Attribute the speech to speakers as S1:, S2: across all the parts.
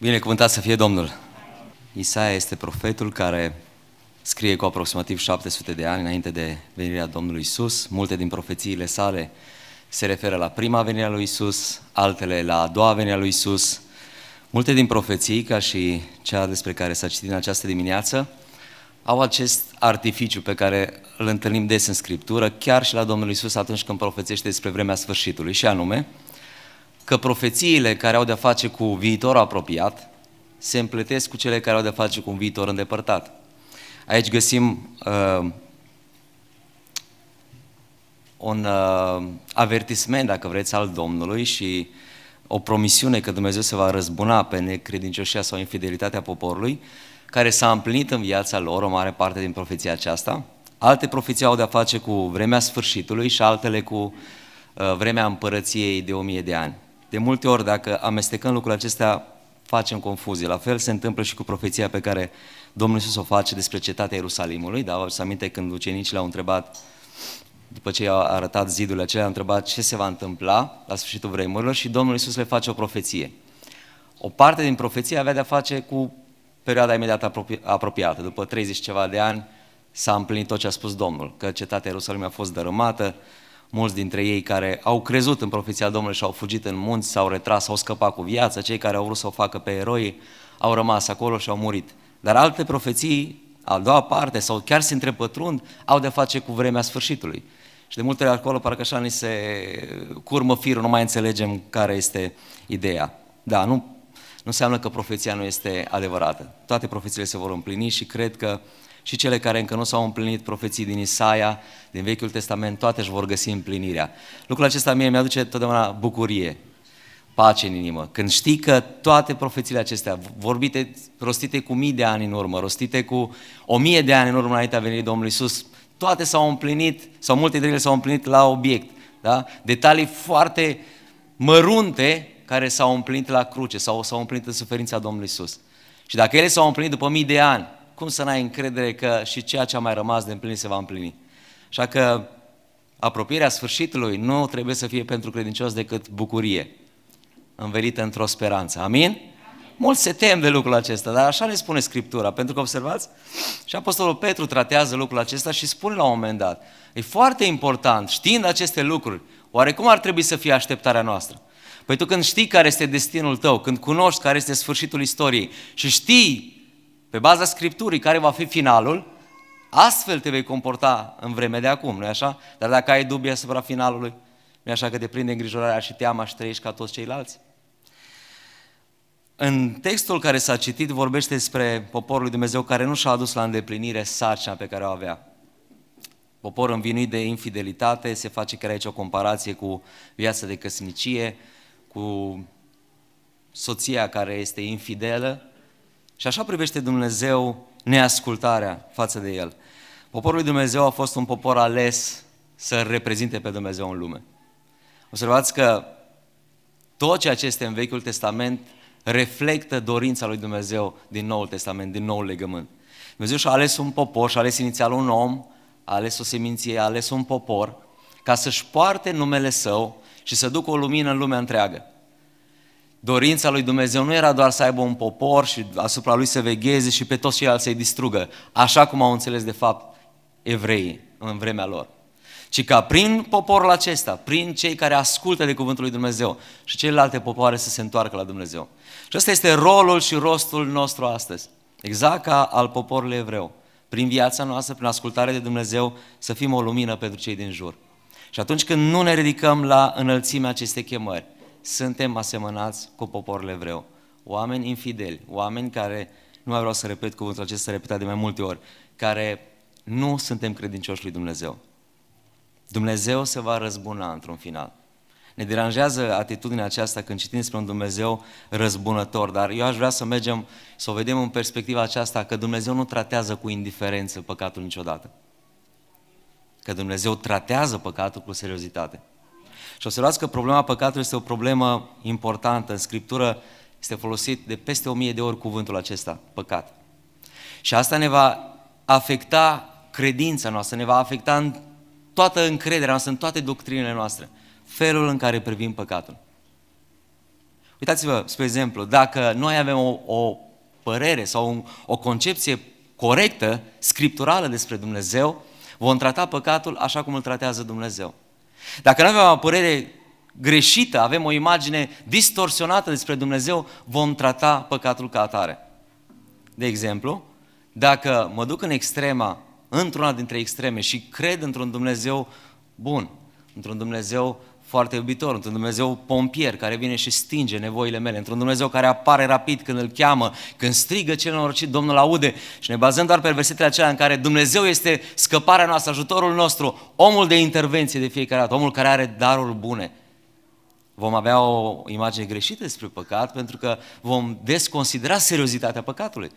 S1: Binecuvântat să fie Domnul! Isaia este profetul care scrie cu aproximativ 700 de ani înainte de venirea Domnului Isus. Multe din profețiile sale se referă la prima venire a lui Isus, altele la a doua venire a lui Isus. Multe din profeții, ca și cea despre care s-a citit în această dimineață, au acest artificiu pe care îl întâlnim des în Scriptură, chiar și la Domnul Isus atunci când profețește despre vremea sfârșitului, și anume, că profețiile care au de-a face cu viitorul apropiat se împletesc cu cele care au de-a face cu un viitor îndepărtat. Aici găsim uh, un uh, avertisment, dacă vreți, al Domnului și o promisiune că Dumnezeu se va răzbuna pe necredincioșia sau infidelitatea poporului, care s-a împlinit în viața lor, o mare parte din profeția aceasta. Alte profeții au de-a face cu vremea sfârșitului și altele cu uh, vremea împărăției de o mie de ani. De multe ori, dacă amestecăm lucrurile acestea, facem confuzie. La fel se întâmplă și cu profeția pe care Domnul Iisus o face despre cetatea Ierusalimului. Dar Să aminte când ucenicii l-au întrebat, după ce i-au arătat zidul acelea, au întrebat ce se va întâmpla la sfârșitul vremurilor și Domnul Iisus le face o profeție. O parte din profeție avea de-a face cu perioada imediat apropi- apropiată. După 30 ceva de ani s-a împlinit tot ce a spus Domnul, că cetatea Ierusalimului a fost dărâmată, mulți dintre ei care au crezut în profeția Domnului și au fugit în munți, s-au retras, au scăpat cu viața, cei care au vrut să o facă pe eroi au rămas acolo și au murit. Dar alte profeții, a doua parte, sau chiar se întrepătrund, au de face cu vremea sfârșitului. Și de multe ori acolo parcă așa ni se curmă firul, nu mai înțelegem care este ideea. Da, nu, nu înseamnă că profeția nu este adevărată. Toate profețiile se vor împlini și cred că și cele care încă nu s-au împlinit profeții din Isaia, din Vechiul Testament, toate își vor găsi împlinirea. Lucrul acesta mie mi-aduce totdeauna bucurie, pace în inimă. Când știi că toate profețiile acestea, vorbite, rostite cu mii de ani în urmă, rostite cu o mie de ani în urmă înaintea venirii Domnului Iisus, toate s-au împlinit, sau multe dintre ele s-au împlinit la obiect. Da? Detalii foarte mărunte care s-au împlinit la cruce sau s-au împlinit în suferința Domnului Iisus. Și dacă ele s-au împlinit după mii de ani, cum să n-ai încredere că și ceea ce a mai rămas de împlinit se va împlini? Așa că apropierea sfârșitului nu trebuie să fie pentru credincios decât bucurie, învelită într-o speranță. Amin? Amin. Mulți se tem de lucrul acesta, dar așa ne spune Scriptura, pentru că observați, și Apostolul Petru tratează lucrul acesta și spune la un moment dat, e foarte important, știind aceste lucruri, oare cum ar trebui să fie așteptarea noastră. Păi tu când știi care este destinul tău, când cunoști care este sfârșitul istoriei și știi pe baza Scripturii, care va fi finalul, astfel te vei comporta în vreme de acum, nu-i așa? Dar dacă ai dubii asupra finalului, nu așa că te prinde îngrijorarea și teama și trăiești ca toți ceilalți? În textul care s-a citit vorbește despre poporul lui Dumnezeu care nu și-a adus la îndeplinire sarcina pe care o avea. Popor învinuit de infidelitate, se face chiar aici o comparație cu viața de căsnicie, cu soția care este infidelă, și așa privește Dumnezeu neascultarea față de el. Poporul lui Dumnezeu a fost un popor ales să reprezinte pe Dumnezeu în lume. Observați că tot ceea ce este în Vechiul Testament reflectă dorința lui Dumnezeu din Noul Testament, din Noul Legământ. Dumnezeu și-a ales un popor, și-a ales inițial un om, a ales o seminție, a ales un popor, ca să-și poarte numele său și să ducă o lumină în lumea întreagă. Dorința lui Dumnezeu nu era doar să aibă un popor și asupra lui să vegheze și pe toți ceilalți să-i distrugă, așa cum au înțeles de fapt evreii în vremea lor, ci ca prin poporul acesta, prin cei care ascultă de cuvântul lui Dumnezeu și celelalte popoare să se întoarcă la Dumnezeu. Și ăsta este rolul și rostul nostru astăzi, exact ca al poporului evreu. Prin viața noastră, prin ascultare de Dumnezeu, să fim o lumină pentru cei din jur. Și atunci când nu ne ridicăm la înălțimea acestei chemări, suntem asemănați cu poporul evreu. Oameni infideli, oameni care, nu mai vreau să repet cuvântul acesta repetat de mai multe ori, care nu suntem credincioși lui Dumnezeu. Dumnezeu se va răzbuna într-un final. Ne deranjează atitudinea aceasta când citim despre un Dumnezeu răzbunător, dar eu aș vrea să mergem, să o vedem în perspectiva aceasta, că Dumnezeu nu tratează cu indiferență păcatul niciodată. Că Dumnezeu tratează păcatul cu seriozitate. Și observați că problema păcatului este o problemă importantă. În Scriptură este folosit de peste o mie de ori cuvântul acesta, păcat. Și asta ne va afecta credința noastră, ne va afecta în toată încrederea noastră, în toate doctrinele noastre, felul în care privim păcatul. Uitați-vă, spre exemplu, dacă noi avem o, o părere sau un, o concepție corectă, scripturală despre Dumnezeu, vom trata păcatul așa cum îl tratează Dumnezeu. Dacă nu avem o părere greșită, avem o imagine distorsionată despre Dumnezeu, vom trata păcatul ca atare. De exemplu, dacă mă duc în extrema, într-una dintre extreme și cred într-un Dumnezeu bun, într-un Dumnezeu foarte iubitor, într-un Dumnezeu pompier care vine și stinge nevoile mele, într-un Dumnezeu care apare rapid când îl cheamă, când strigă cel norocit, Domnul aude și ne bazăm doar pe versetele acelea în care Dumnezeu este scăparea noastră, ajutorul nostru, omul de intervenție de fiecare dată, omul care are daruri bune. Vom avea o imagine greșită despre păcat pentru că vom desconsidera seriozitatea păcatului.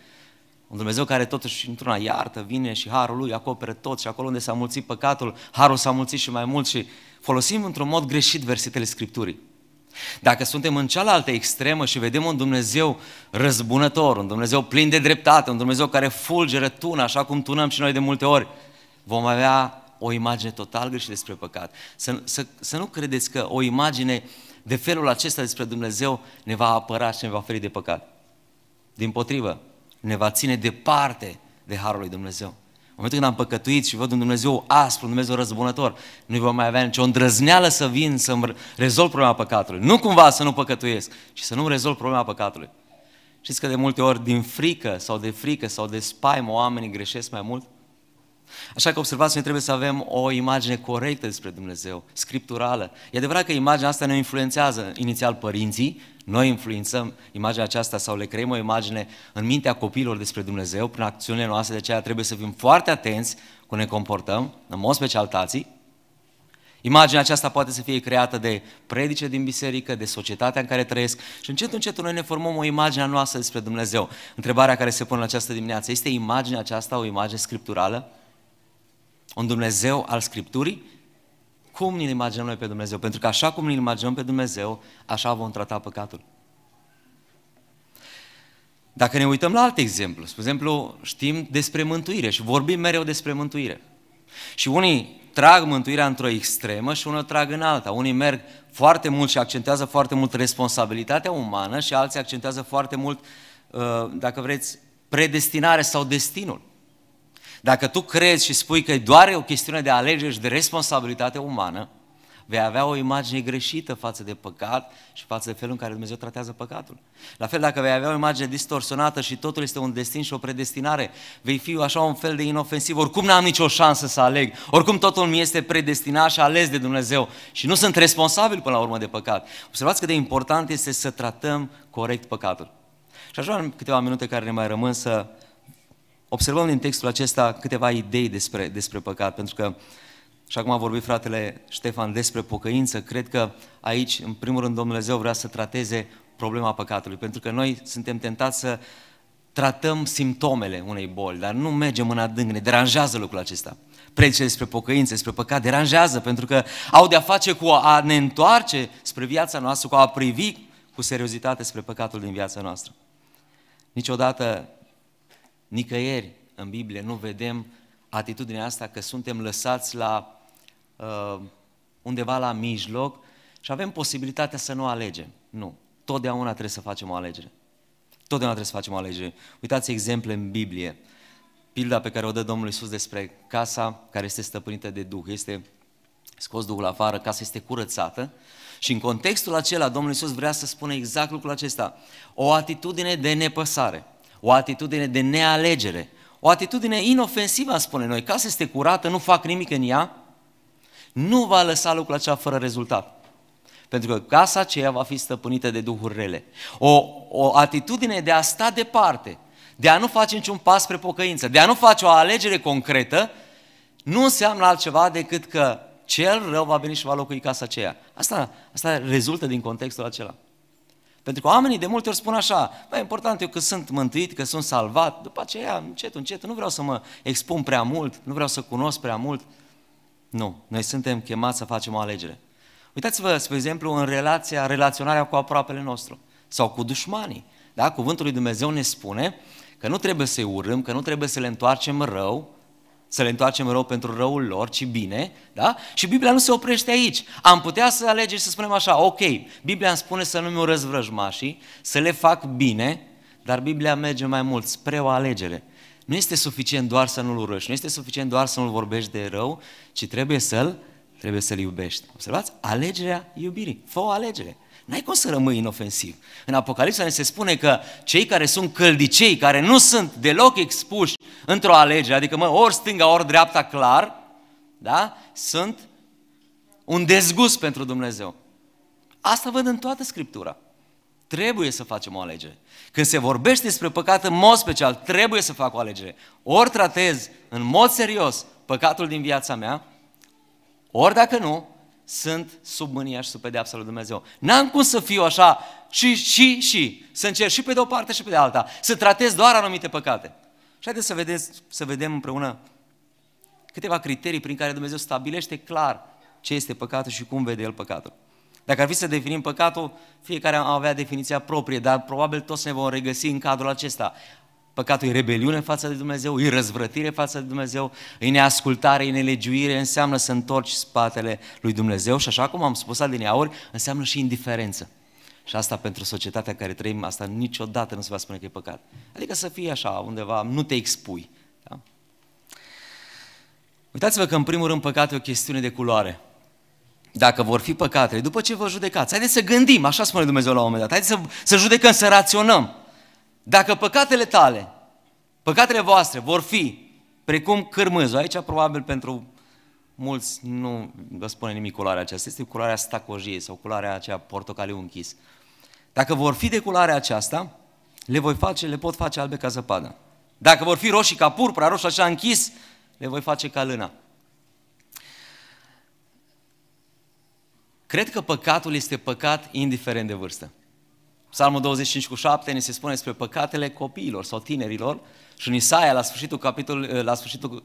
S1: Un Dumnezeu care totuși într-una iartă, vine și harul lui acopere tot și acolo unde s-a mulțit păcatul, harul s-a mulțit și mai mult și folosim într-un mod greșit versetele Scripturii. Dacă suntem în cealaltă extremă și vedem un Dumnezeu răzbunător, un Dumnezeu plin de dreptate, un Dumnezeu care fulgeră tună, așa cum tunăm și noi de multe ori, vom avea o imagine total greșită despre păcat. Să, să, să nu credeți că o imagine de felul acesta despre Dumnezeu ne va apăra și ne va feri de păcat. Din potrivă, ne va ține departe de Harul lui Dumnezeu. În momentul când am păcătuit și văd un Dumnezeu aspru, un Dumnezeu răzbunător, nu vom mai avea nicio îndrăzneală să vin să-mi rezolv problema păcatului. Nu cumva să nu păcătuiesc, ci să nu-mi rezolv problema păcatului. Știți că de multe ori din frică sau de frică sau de spaimă oamenii greșesc mai mult? Așa că observați, noi trebuie să avem o imagine corectă despre Dumnezeu, scripturală. E adevărat că imaginea asta ne influențează inițial părinții, noi influențăm imaginea aceasta sau le creăm o imagine în mintea copiilor despre Dumnezeu prin acțiunile noastre, de aceea trebuie să fim foarte atenți cum ne comportăm, în mod special tații. Imaginea aceasta poate să fie creată de predice din biserică, de societatea în care trăiesc și încet, încet noi ne formăm o imagine a noastră despre Dumnezeu. Întrebarea care se pune în această dimineață, este imaginea aceasta o imagine scripturală? Un Dumnezeu al Scripturii cum ne-l imaginăm noi pe Dumnezeu. Pentru că așa cum ne-l imaginăm pe Dumnezeu, așa vom trata păcatul. Dacă ne uităm la alt exemplu, spre exemplu, știm despre mântuire și vorbim mereu despre mântuire. Și unii trag mântuirea într-o extremă și unii o trag în alta. Unii merg foarte mult și accentează foarte mult responsabilitatea umană și alții accentează foarte mult, uh, dacă vreți, predestinare sau destinul. Dacă tu crezi și spui că e doar o chestiune de alegere și de responsabilitate umană, vei avea o imagine greșită față de păcat și față de felul în care Dumnezeu tratează păcatul. La fel, dacă vei avea o imagine distorsionată și totul este un destin și o predestinare, vei fi așa un fel de inofensiv, oricum n-am nicio șansă să aleg, oricum totul mi este predestinat și ales de Dumnezeu și nu sunt responsabil până la urmă de păcat. Observați cât de important este să tratăm corect păcatul. Și aș vrea în câteva minute care ne mai rămân să observăm din textul acesta câteva idei despre, despre păcat, pentru că, și acum a vorbit fratele Ștefan despre pocăință, cred că aici, în primul rând, Domnul Dumnezeu vrea să trateze problema păcatului, pentru că noi suntem tentați să tratăm simptomele unei boli, dar nu mergem în adânc, ne deranjează lucrul acesta. Predice despre pocăință, despre păcat, deranjează, pentru că au de-a face cu a ne întoarce spre viața noastră, cu a privi cu seriozitate spre păcatul din viața noastră. Niciodată Nicăieri în Biblie nu vedem atitudinea asta că suntem lăsați la uh, undeva la mijloc și avem posibilitatea să nu alegem. Nu. Totdeauna trebuie să facem o alegere. Totdeauna trebuie să facem o alegere. Uitați exemple în Biblie. Pilda pe care o dă Domnul Isus despre casa care este stăpânită de Duh. Este scos Duhul afară, casa este curățată și în contextul acela Domnul Isus vrea să spună exact lucrul acesta. O atitudine de nepăsare o atitudine de nealegere, o atitudine inofensivă, am spune noi. Casa este curată, nu fac nimic în ea, nu va lăsa lucrul acela fără rezultat. Pentru că casa aceea va fi stăpânită de duhuri rele. O, o atitudine de a sta departe, de a nu face niciun pas spre pocăință, de a nu face o alegere concretă, nu înseamnă altceva decât că cel rău va veni și va locui casa aceea. Asta, asta rezultă din contextul acela. Pentru că oamenii de multe ori spun așa, mai important eu că sunt mântuit, că sunt salvat, după aceea, încet, încet, nu vreau să mă expun prea mult, nu vreau să cunosc prea mult. Nu, noi suntem chemați să facem o alegere. Uitați-vă, spre exemplu, în relația, relaționarea cu aproapele nostru sau cu dușmanii. Da? Cuvântul lui Dumnezeu ne spune că nu trebuie să-i urâm, că nu trebuie să le întoarcem rău, să le întoarcem rău pentru răul lor, ci bine, da? Și Biblia nu se oprește aici. Am putea să alegem și să spunem așa, ok, Biblia îmi spune să nu-mi urăz vrăjmașii, să le fac bine, dar Biblia merge mai mult spre o alegere. Nu este suficient doar să nu-l urăști, nu este suficient doar să nu-l vorbești de rău, ci trebuie să-l trebuie să-l iubești. Observați? Alegerea iubirii. Fă o alegere. N-ai cum să rămâi inofensiv. În Apocalipsa ne se spune că cei care sunt căldicei, care nu sunt deloc expuși într-o alegere, adică mă, ori stânga, ori dreapta, clar, da? sunt un dezgust pentru Dumnezeu. Asta văd în toată Scriptura. Trebuie să facem o alegere. Când se vorbește despre păcat în mod special, trebuie să fac o alegere. Ori tratez în mod serios păcatul din viața mea, ori dacă nu, sunt sub mânia și sub pedeapsa lui Dumnezeu. N-am cum să fiu așa și, și, și, să încerc și pe de o parte și pe de alta, să tratez doar anumite păcate. Și haideți să, vedeți, să vedem împreună câteva criterii prin care Dumnezeu stabilește clar ce este păcatul și cum vede El păcatul. Dacă ar fi să definim păcatul, fiecare am avea definiția proprie, dar probabil toți ne vom regăsi în cadrul acesta. Păcatul e rebeliune față de Dumnezeu, e răzvrătire față de Dumnezeu, e neascultare, e nelegiuire, înseamnă să întorci spatele lui Dumnezeu și așa cum am spus adineauri, înseamnă și indiferență. Și asta pentru societatea în care trăim, asta niciodată nu se va spune că e păcat. Adică să fii așa, undeva, nu te expui. Da? Uitați-vă că în primul rând păcatul e o chestiune de culoare dacă vor fi păcate, după ce vă judecați. Haideți să gândim, așa spune Dumnezeu la un moment dat, haideți să, să judecăm, să raționăm. Dacă păcatele tale, păcatele voastre vor fi precum cârmâzul, aici probabil pentru mulți nu vă spune nimic culoarea aceasta, este culoarea stacojiei sau culoarea aceea portocaliu închis. Dacă vor fi de culoarea aceasta, le, voi face, le pot face albe ca zăpada. Dacă vor fi roșii ca purpura, roșu așa închis, le voi face ca lâna. Cred că păcatul este păcat indiferent de vârstă. Psalmul 25 cu 7 ne se spune despre păcatele copiilor sau tinerilor și în Isaia, la sfârșitul, capitol, eh, la sfârșitul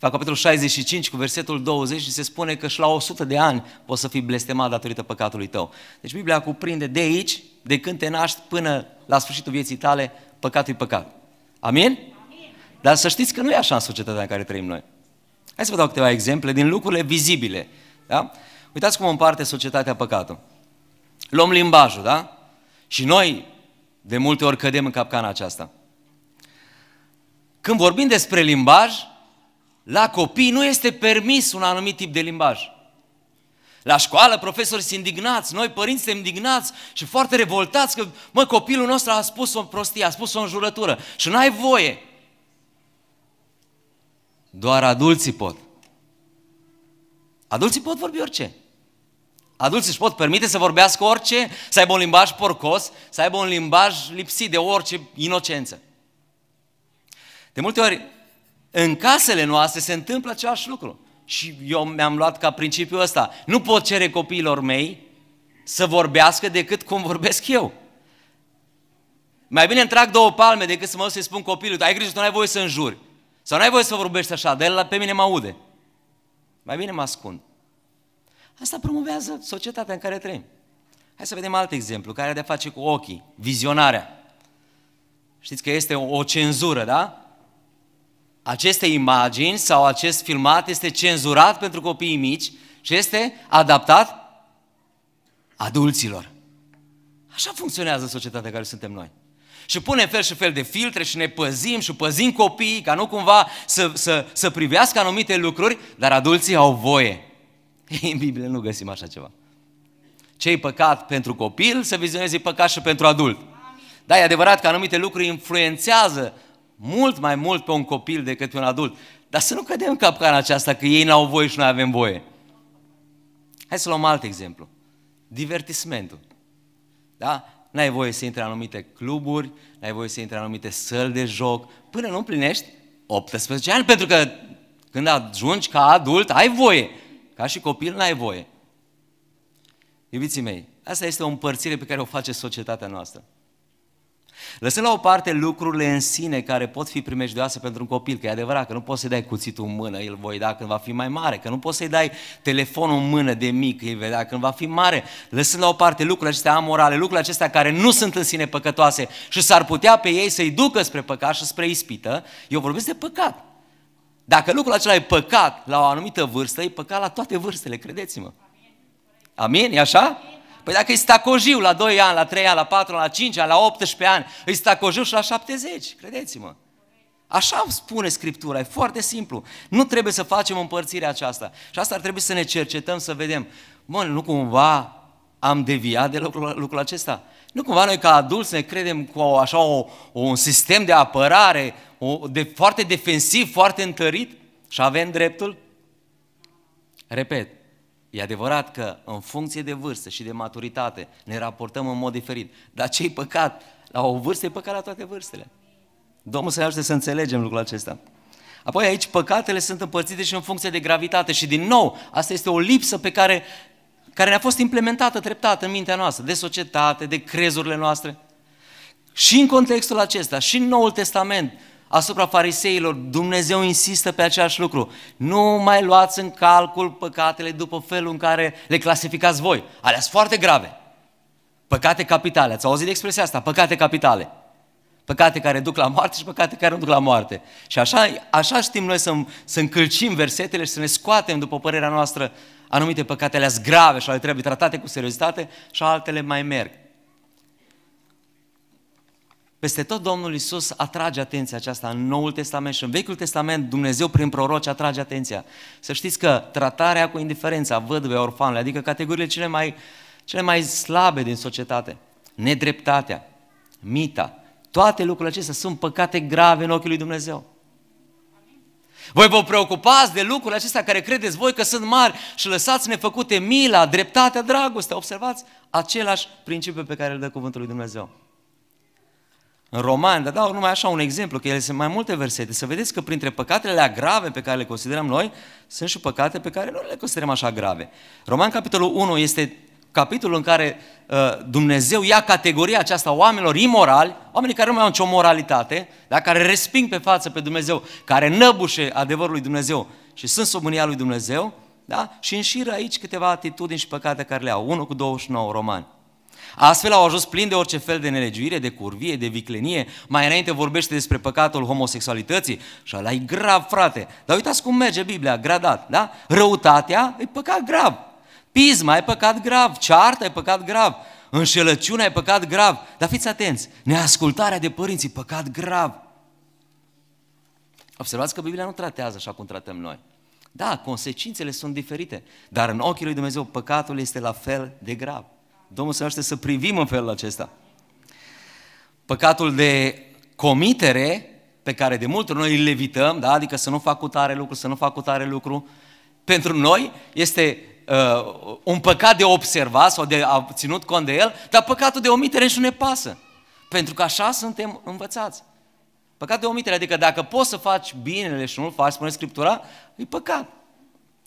S1: la capitolul 65 cu versetul 20 se spune că și la 100 de ani poți să fii blestemat datorită păcatului tău. Deci Biblia cuprinde de aici, de când te naști până la sfârșitul vieții tale, păcatul e păcat. Amin? Amin? Dar să știți că nu e așa în societatea în care trăim noi. Hai să vă dau câteva exemple din lucrurile vizibile. Da? Uitați cum împarte societatea păcatul. Luăm limbajul, da? Și noi, de multe ori, cădem în capcana aceasta. Când vorbim despre limbaj, la copii nu este permis un anumit tip de limbaj. La școală profesori sunt indignați, noi părinți suntem indignați și foarte revoltați că, mă, copilul nostru a spus o prostie, a spus o înjurătură și n-ai voie. Doar adulții pot. Adulții pot vorbi orice. Adulții își pot permite să vorbească orice, să aibă un limbaj porcos, să aibă un limbaj lipsit de orice inocență. De multe ori, în casele noastre se întâmplă același lucru. Și eu mi-am luat ca principiu ăsta. Nu pot cere copiilor mei să vorbească decât cum vorbesc eu. Mai bine îmi trag două palme decât să mă duc să-i spun copilului, ai grijă, tu n-ai voie să înjuri. Sau n-ai voie să vorbești așa, dar el pe mine mă aude. Mai bine mă ascund. Asta promovează societatea în care trăim. Hai să vedem alt exemplu, care are de face cu ochii, vizionarea. Știți că este o, o cenzură, da? Aceste imagini sau acest filmat este cenzurat pentru copiii mici și este adaptat adulților. Așa funcționează societatea în care suntem noi. Și punem fel și fel de filtre și ne păzim și păzim copiii ca nu cumva să, să, să privească anumite lucruri, dar adulții au voie. Ei, în Biblie nu găsim așa ceva. ce e păcat pentru copil, să vizioneze păcat și pentru adult. Da, e adevărat că anumite lucruri influențează mult mai mult pe un copil decât pe un adult. Dar să nu cădem în capcana aceasta că ei n-au voie și noi avem voie. Hai să luăm alt exemplu. Divertismentul. Da? N-ai voie să intri în anumite cluburi, n-ai voie să intri în anumite săli de joc, până nu împlinești 18 ani, pentru că când ajungi ca adult, ai voie. Ca și copil n-ai voie. Iubiții mei, asta este o împărțire pe care o face societatea noastră. Lăsând la o parte lucrurile în sine care pot fi primejdioase pentru un copil, că e adevărat că nu poți să-i dai cuțitul în mână, îl voi da când va fi mai mare, că nu poți să-i dai telefonul în mână de mic, îi da când va fi mare. Lăsând la o parte lucrurile acestea amorale, lucrurile acestea care nu sunt în sine păcătoase și s-ar putea pe ei să-i ducă spre păcat și spre ispită, eu vorbesc de păcat. Dacă lucrul acela e păcat la o anumită vârstă, e păcat la toate vârstele, credeți-mă. Amin? E așa? Păi dacă e stacojiu la 2 ani, la 3 ani, la 4 ani, la 5 ani, la 18 ani, e stacojiu și la 70, credeți-mă. Așa spune Scriptura, e foarte simplu. Nu trebuie să facem împărțirea aceasta. Și asta ar trebui să ne cercetăm, să vedem. Mă, nu cumva am deviat de lucrul, lucrul acesta? Nu cumva noi ca adulți ne credem cu așa o, o, un sistem de apărare o, de, foarte defensiv, foarte întărit și avem dreptul? Repet, e adevărat că în funcție de vârstă și de maturitate ne raportăm în mod diferit, dar ce-i păcat? La o vârstă e păcat la toate vârstele. Domnul să ne ajute să înțelegem lucrul acesta. Apoi aici păcatele sunt împărțite și în funcție de gravitate și din nou, asta este o lipsă pe care care ne-a fost implementată treptat în mintea noastră, de societate, de crezurile noastre. Și în contextul acesta, și în Noul Testament, asupra fariseilor, Dumnezeu insistă pe același lucru. Nu mai luați în calcul păcatele după felul în care le clasificați voi. Alea sunt foarte grave. Păcate capitale. Ați auzit de expresia asta? Păcate capitale. Păcate care duc la moarte și păcate care nu duc la moarte. Și așa, așa știm noi să, să încălcim versetele și să ne scoatem, după părerea noastră, anumite păcate le grave și ale trebuie tratate cu seriozitate și altele mai merg. Peste tot Domnul Isus atrage atenția aceasta în Noul Testament și în Vechiul Testament Dumnezeu prin proroci atrage atenția. Să știți că tratarea cu indiferența văduve, orfanului, adică categoriile cele mai, cele mai slabe din societate, nedreptatea, mita, toate lucrurile acestea sunt păcate grave în ochii lui Dumnezeu. Voi vă preocupați de lucrurile acestea care credeți voi că sunt mari și lăsați nefăcute mila, dreptatea, dragostea. Observați același principiu pe care îl dă cuvântul lui Dumnezeu. În Romani, dar dau numai așa un exemplu, că ele sunt mai multe versete, să vedeți că printre păcatele grave pe care le considerăm noi, sunt și păcate pe care nu le considerăm așa grave. Roman capitolul 1 este capitolul în care uh, Dumnezeu ia categoria aceasta oamenilor imorali, oamenii care nu mai au nicio moralitate, dar care resping pe față pe Dumnezeu, care năbușe adevărul lui Dumnezeu și sunt sub mânia lui Dumnezeu, da? și înșiră aici câteva atitudini și păcate care le au. 1 cu 29 romani. Astfel au ajuns plin de orice fel de nelegiuire, de curvie, de viclenie. Mai înainte vorbește despre păcatul homosexualității și ăla e grav, frate. Dar uitați cum merge Biblia, gradat, da? Răutatea e păcat grav pisma e păcat grav, ceartă e păcat grav, înșelăciunea e păcat grav. Dar fiți atenți, neascultarea de părinții, păcat grav. Observați că Biblia nu tratează așa cum tratăm noi. Da, consecințele sunt diferite, dar în ochii lui Dumnezeu păcatul este la fel de grav. Domnul să ne să privim în felul acesta. Păcatul de comitere, pe care de multe noi îl evităm, da? adică să nu fac cu tare lucru, să nu fac cu tare lucru, pentru noi este uh, un păcat de observat sau de a ținut cont de el, dar păcatul de omitere nici nu ne pasă. Pentru că așa suntem învățați. Păcat de omitere, adică dacă poți să faci binele și nu-l faci, spune Scriptura, e păcat.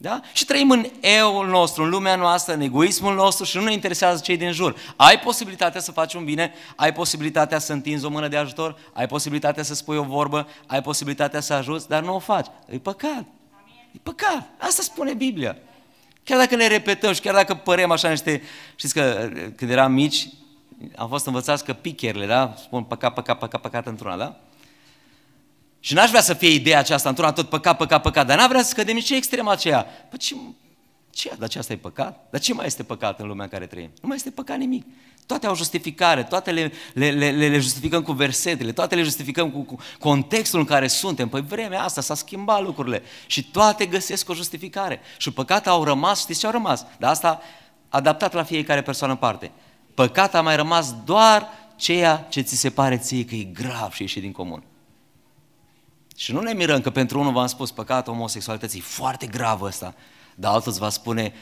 S1: Da? Și trăim în eu nostru, în lumea noastră, în egoismul nostru și nu ne interesează cei din jur. Ai posibilitatea să faci un bine, ai posibilitatea să întinzi o mână de ajutor, ai posibilitatea să spui o vorbă, ai posibilitatea să ajuți, dar nu o faci. E păcat. E păcat. Asta spune Biblia. Chiar dacă ne repetăm și chiar dacă părem așa niște... Știți că când eram mici, am fost învățați că picherele, da? Spun păcat, păcat, păcat, păcat într-una, da? Și n-aș vrea să fie ideea aceasta într-una tot păcat, păcat, păcat, dar n a vrea să scădem nici extrema aceea. Păi ce, ce, dar ce asta e păcat? Dar ce mai este păcat în lumea în care trăim? Nu mai este păcat nimic toate au justificare, toate le, le, le, le justificăm cu versetele, toate le justificăm cu, cu contextul în care suntem. Păi vremea asta s-a schimbat lucrurile și toate găsesc o justificare. Și păcate au rămas, știți ce au rămas? Dar asta adaptat la fiecare persoană în parte. Păcat a mai rămas doar ceea ce ți se pare ție că e grav și ieși din comun. Și nu ne mirăm că pentru unul v-am spus păcatul omosexualității e foarte grav ăsta, dar altul îți va spune,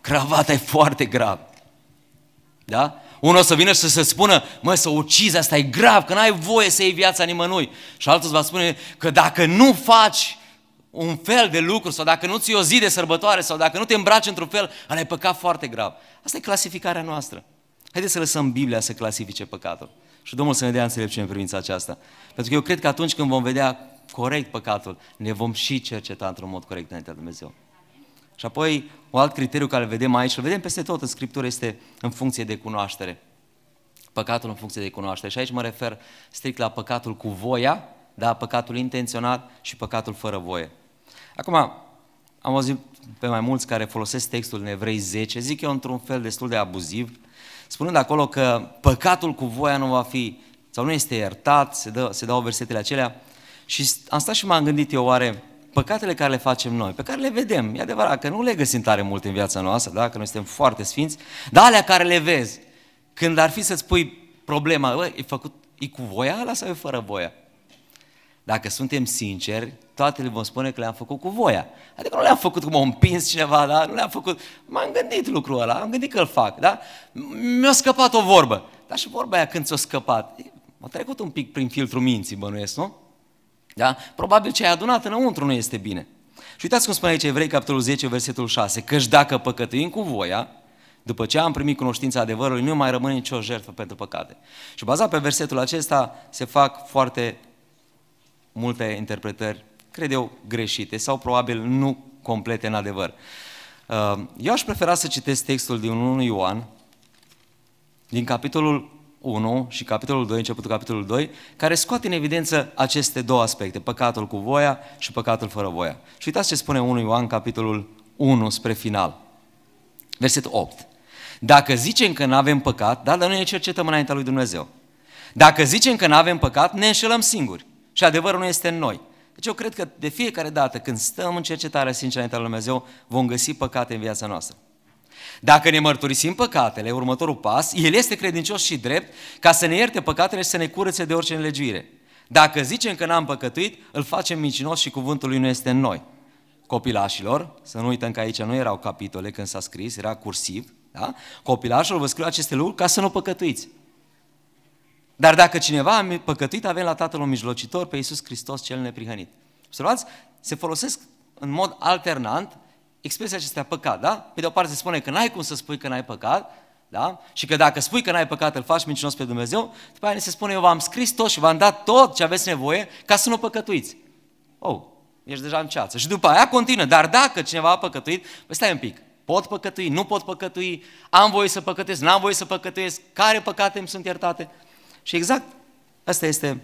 S1: cravata e foarte grav. Da? Unul o să vină și să se spună, mă, să ucizi, asta e grav, că n-ai voie să iei viața nimănui. Și altul îți va spune că dacă nu faci un fel de lucru sau dacă nu ți o zi de sărbătoare sau dacă nu te îmbraci într-un fel, ăla ai păcat foarte grav. Asta e clasificarea noastră. Haideți să lăsăm Biblia să clasifice păcatul. Și Domnul să ne dea înțelepciune în privința aceasta. Pentru că eu cred că atunci când vom vedea corect păcatul, ne vom și cerceta într-un mod corect înaintea Dumnezeu. Și apoi, un alt criteriu care îl vedem aici, îl vedem peste tot în Scriptură, este în funcție de cunoaștere. Păcatul în funcție de cunoaștere. Și aici mă refer strict la păcatul cu voia, da, păcatul intenționat și păcatul fără voie. Acum, am auzit pe mai mulți care folosesc textul în Evrei 10, zic eu într-un fel destul de abuziv, spunând acolo că păcatul cu voia nu va fi, sau nu este iertat, se, dă, se dau versetele acelea. Și am stat și m-am gândit eu, oare păcatele care le facem noi, pe care le vedem, e adevărat că nu le găsim tare mult în viața noastră, da? că noi suntem foarte sfinți, dar alea care le vezi, când ar fi să-ți pui problema, bă, e făcut, e cu voia ala sau e fără voia? Dacă suntem sinceri, toate le vom spune că le-am făcut cu voia. Adică nu le-am făcut cum am împins cineva, da? nu le-am făcut... M-am gândit lucrul ăla, am gândit că îl fac, da? Mi-a scăpat o vorbă. Dar și vorba aia când ți-a scăpat, m-a trecut un pic prin filtrul minții, bănuiesc, nu? Da? Probabil ce ai adunat înăuntru nu este bine. Și uitați cum spune aici Evrei, capitolul 10, versetul 6. Căci dacă păcătuim cu voia, după ce am primit cunoștința adevărului, nu mai rămâne nicio jertfă pentru păcate. Și bazat pe versetul acesta se fac foarte multe interpretări, cred eu, greșite sau probabil nu complete în adevăr. Uh, eu aș prefera să citesc textul din 1 Ioan, din capitolul 1 și capitolul 2, începutul capitolului 2, care scoate în evidență aceste două aspecte, păcatul cu voia și păcatul fără voia. Și uitați ce spune 1 Ioan, capitolul 1, spre final. Versetul 8. Dacă zicem că nu avem păcat, da, dar noi ne cercetăm înaintea lui Dumnezeu. Dacă zicem că nu avem păcat, ne înșelăm singuri și adevărul nu este în noi. Deci eu cred că de fiecare dată când stăm în cercetare sinceră înaintea lui Dumnezeu, vom găsi păcate în viața noastră. Dacă ne mărturisim păcatele, următorul pas, El este credincios și drept ca să ne ierte păcatele și să ne curățe de orice nelegiuire. Dacă zicem că n-am păcătuit, îl facem mincinos și cuvântul lui nu este în noi. Copilașilor, să nu uităm că aici nu erau capitole când s-a scris, era cursiv, da? Copilașilor, vă scriu aceste lucruri ca să nu păcătuiți. Dar dacă cineva a păcătuit, avem la Tatăl un mijlocitor, pe Iisus Hristos cel neprihănit. Observați? Se folosesc în mod alternant expresia acestea, păcat, da? Pe de o parte se spune că n-ai cum să spui că n-ai păcat, da? Și că dacă spui că n-ai păcat, îl faci mincinos pe Dumnezeu, după aceea se spune, eu v-am scris tot și v-am dat tot ce aveți nevoie ca să nu păcătuiți. Oh, ești deja în ceață. Și după aia continuă, dar dacă cineva a păcătuit, păi stai un pic, pot păcătui, nu pot păcătui, am voie să păcătuiesc, n-am voie să păcătuiesc, care păcate îmi sunt iertate? Și exact, asta este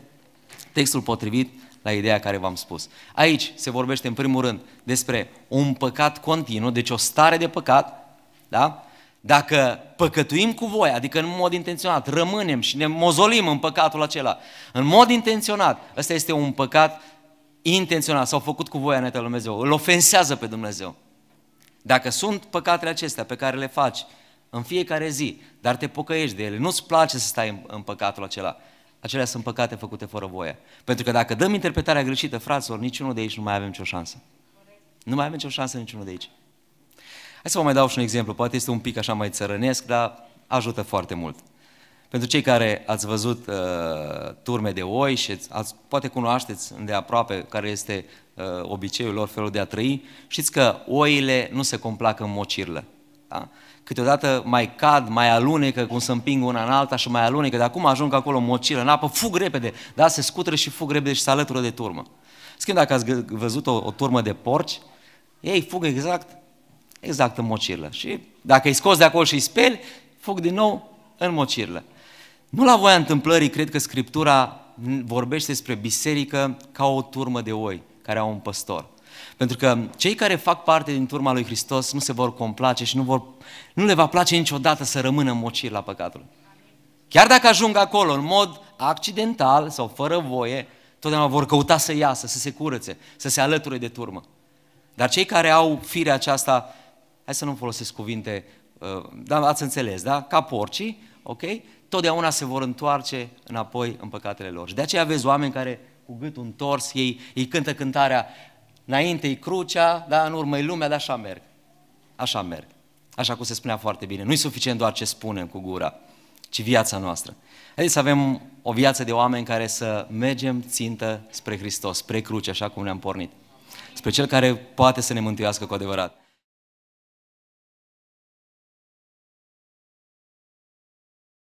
S1: textul potrivit la ideea care v-am spus. Aici se vorbește în primul rând despre un păcat continuu, deci o stare de păcat, da? Dacă păcătuim cu voi, adică în mod intenționat, rămânem și ne mozolim în păcatul acela, în mod intenționat, ăsta este un păcat intenționat, s-au făcut cu voia înaintea lui Dumnezeu, îl ofensează pe Dumnezeu. Dacă sunt păcatele acestea pe care le faci în fiecare zi, dar te pocăiești de ele, nu-ți place să stai în, în păcatul acela, acelea sunt păcate făcute fără voie. Pentru că dacă dăm interpretarea greșită, fraților, niciunul de aici nu mai avem nicio șansă. Nu mai avem nicio șansă niciunul de aici. Hai să vă mai dau și un exemplu, poate este un pic așa mai țărănesc, dar ajută foarte mult. Pentru cei care ați văzut uh, turme de oi și ați, poate cunoașteți de aproape care este uh, obiceiul lor, felul de a trăi, știți că oile nu se complac în mocirlă. Da? Câteodată mai cad, mai alunecă, cum să împing una în alta și mai alunecă, dar acum ajung acolo mocilă în apă, fug repede, da? se scutră și fug repede și se alătură de turmă. Schimb dacă ați văzut o, o turmă de porci, ei fug exact, exact în mocirlă. Și dacă îi scoți de acolo și îi speli, fug din nou în mocirlă. Nu la voia întâmplării, cred că Scriptura vorbește despre biserică ca o turmă de oi care au un păstor. Pentru că cei care fac parte din turma lui Hristos nu se vor complace și nu, vor, nu le va place niciodată să rămână mociri la păcatul. Chiar dacă ajung acolo în mod accidental sau fără voie, totdeauna vor căuta să iasă, să se curățe, să se alăture de turmă. Dar cei care au firea aceasta, hai să nu folosesc cuvinte, uh, dar ați înțeles, da? Ca porcii, ok? Totdeauna se vor întoarce înapoi în păcatele lor. Și de aceea aveți oameni care cu gâtul întors, ei, ei cântă cântarea înainte e crucea, dar în urmă e lumea, dar așa merg. Așa merg. Așa cum se spunea foarte bine. Nu-i suficient doar ce spunem cu gura, ci viața noastră. Haideți să avem o viață de oameni care să mergem țintă spre Hristos, spre cruce, așa cum ne-am pornit. Spre Cel care poate să ne mântuiască cu adevărat.